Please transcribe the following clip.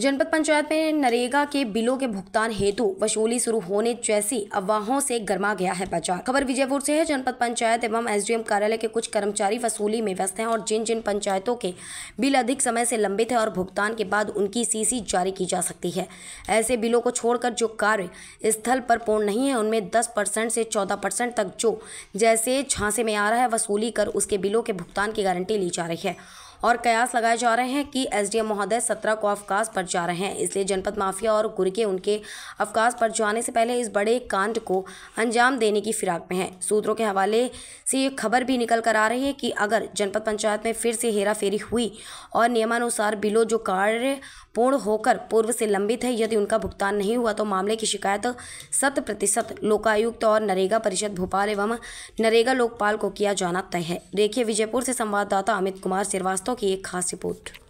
जनपद पंचायत में नरेगा के बिलों के भुगतान हेतु वसूली शुरू होने जैसी अफवाहों से गर्मा गया है बाजार खबर विजयपुर से है जनपद पंचायत एवं एसडीएम कार्यालय के कुछ कर्मचारी वसूली में व्यस्त हैं और जिन जिन पंचायतों के बिल अधिक समय से लंबित है और भुगतान के बाद उनकी सीसी जारी की जा सकती है ऐसे बिलों को छोड़कर जो कार्य स्थल पर पूर्ण नहीं है उनमें दस परसेंट से चौदह परसेंट तक जो जैसे झांसे में आ रहा है वसूली कर उसके बिलों के भुगतान की गारंटी ली जा रही है और कयास लगाए जा रहे हैं कि एसडीएम महोदय सत्रह को अवकाश पर जा रहे हैं इसलिए जनपद माफिया और गुर्गे उनके अवकाश पर जाने से पहले इस बड़े कांड को अंजाम देने की फिराक में है सूत्रों के हवाले से ये खबर भी निकल कर आ रही है कि अगर जनपद पंचायत में फिर से हेरा हुई और नियमानुसार बिलो जो कार्य पूर्ण होकर पूर्व से लंबित है यदि उनका भुगतान नहीं हुआ तो मामले की शिकायत शत प्रतिशत लोकायुक्त और नरेगा परिषद भोपाल एवं नरेगा लोकपाल को किया जाना तय है देखिए विजयपुर से संवाददाता अमित कुमार श्रीवास्तव की एक खास रिपोर्ट